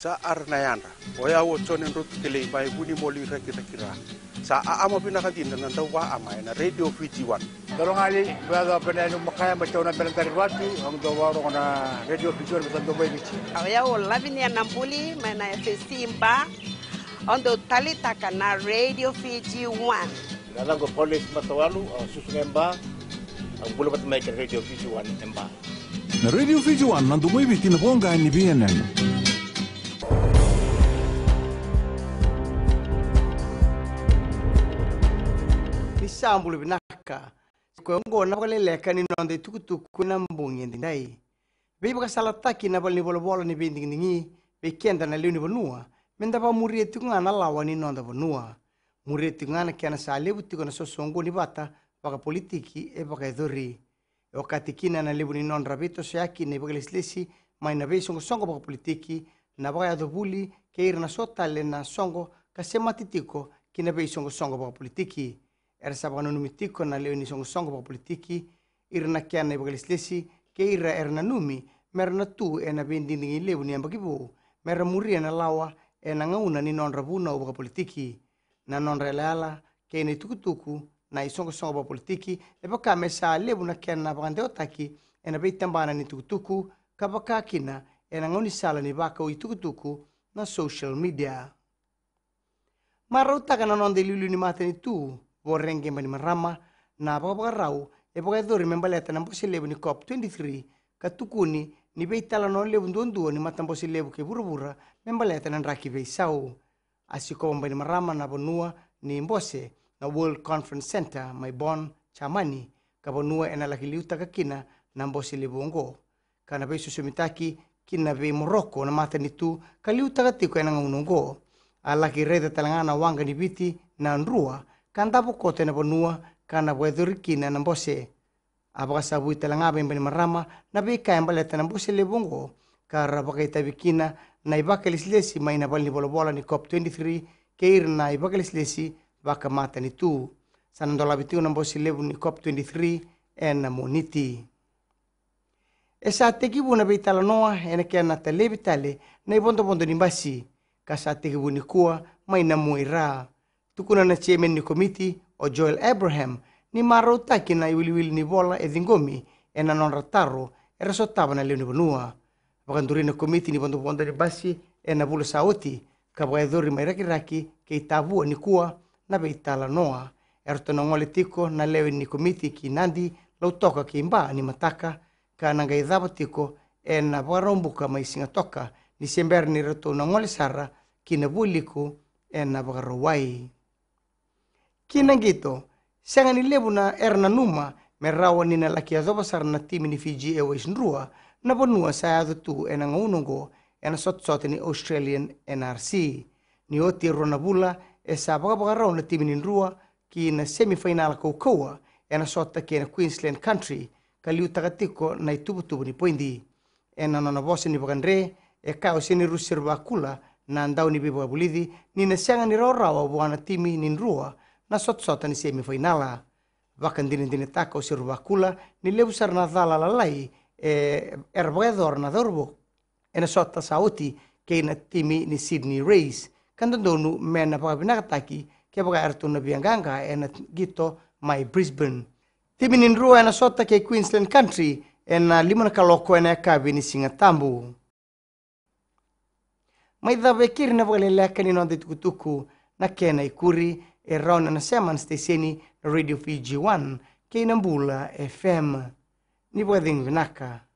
sa arnayana oya wo chonen e rut kele bai buni moli rekira kira sa a ama pina kantin dinna nda wa ama na radio fiji wan kalau ngali baga pena no makaya ma chona pena tari wati ang do waro na radio fiji wan betan do bai bichi oya wo labini anambuli mana fesimba ondo talita na radio fiji1 go polis matawalu susungemba ang bulu bat radio fiji wan emba na radio fiji wan nandu bai bitin bonga ni bienen sambulu binaka kwengo na bale leka ni nonde tukutuku na mbungi ndai bibu kasala taki na bali bolo bolo ni binding ningi bekenda na luni bonua menda ba murie tunga na lawa ni nonda bonua murie tunga na kana sale butiko na sosongo ni bata baka politiki e baka edori okatikina na libu ni non rabito seaki ni baka leslesi mai na bei songo songo baka politiki na baka adobuli keir na sotale na songo kasematitiko kina bei songo songo baka politiki era tiko na leo nisongosongo pakapolitiki ira na na ipakalisilesi ke ira era nanumi mera na tu e na vendidingi levu ni ampakivu mera muria e na lawa e na ngauna ni nodra vuna u na nodra eleala ke e na itukutuku na isongosongo pakapolitiki e vaka me sa levu na kiana na pakanteotaki e na peitambana ni tukutuku ka pakakina e na ngaunisala ni vakau itukutuku na social media mara na nonda iliuli ni matani tu vorenge mbani marama na vakavaka rau evakaeta orimemba leta na mposi ni cop 23 katukuni ni veitala no levu nduonduo ni matamposi levu na ndraki veisau asikova mbani marama na vanua ni mbose na world conference center maibon chamani ka vanua ena lakiliutaka kina na mposi levu ongo kana veisusumitaki kina vei moroko na mata nitu kaliutaka tiko ena ngaunongo alaki reta talangana wanga ni viti na nrua kanta po kote na po nua kana po edur kina na po se sabu itala nga ben ben marama na be kain baleta na po se le bongo kara itabi kina na ibaka ni bolobola ni COP23 keir na ibaka lislesi baka mata ni tu sana dolabitiu na po lebu ni COP23 ena moniti. Esa teki bu na be itala noa en kia na talebi tale na ibondo bondo ni basi ka sa teki bu ni kua na muira. tukuna na chairman ni komiti o Joel Abraham ni maro taki na iwiliwil ni wola e dingomi e na non e resotava na leo ni vanua. Vakanduri na komiti ni vanduponda di basi e na bula saoti ka vakaedori mai rakiraki ke itavua ni kua na ve itala noa e rotonongole tiko na leo ni komiti ki nandi lautoka ki imba ni mataka ka na gaidava tiko e na vakarombuka mai singa toka ni sember ni rotonongole sara ki na vuliku e na vakarowai. kinagito senga ni lebu na er na numa rawa ni na lakia zoba sar na timi ni Fiji Airways nrua na bonua sa ado tu ena ngaunongo ena sot ni Australian NRC. Ni o tiro na bula e sa baka rau na timi ni nrua ki na koukoua ena sota ki na Queensland Country ka liu takatiko na itubu-tubu ni poindi. Ena nona bose ni bakandre e kao sini rusir bakula na ni biba bulidi ni na senga ni rau rawa buana timi ni nrua να σωτσότα νησί εμεί φοϊνάλα. Βακαντίνε την ετάκα ο σιρουβακούλα, νηλεύουσαρ να δάλα λαλάι, ερβοέδωρ να δόρβο. Ένα σώτα σαούτι και είναι τίμη νη Σίδνη Ρέις, καντοντώνου με ένα παγαπινά κατάκι και από έρθουν να βιαγκάγκα ένα γκίτο Μαϊ Μπρίσμπεν. Τίμη νη ρούα ένα σώτα και η Queensland Country, ένα λίμον καλόκο ένα εκάβι νη Σιγατάμπου. Μα είδα βεκύρι να βγάλει λέκανη νόντι του κουτούκου, να καίνα η κούρη E Ron anasema stesheni na Radio VG1 Kainambula FM. Ni bwedhing vinaka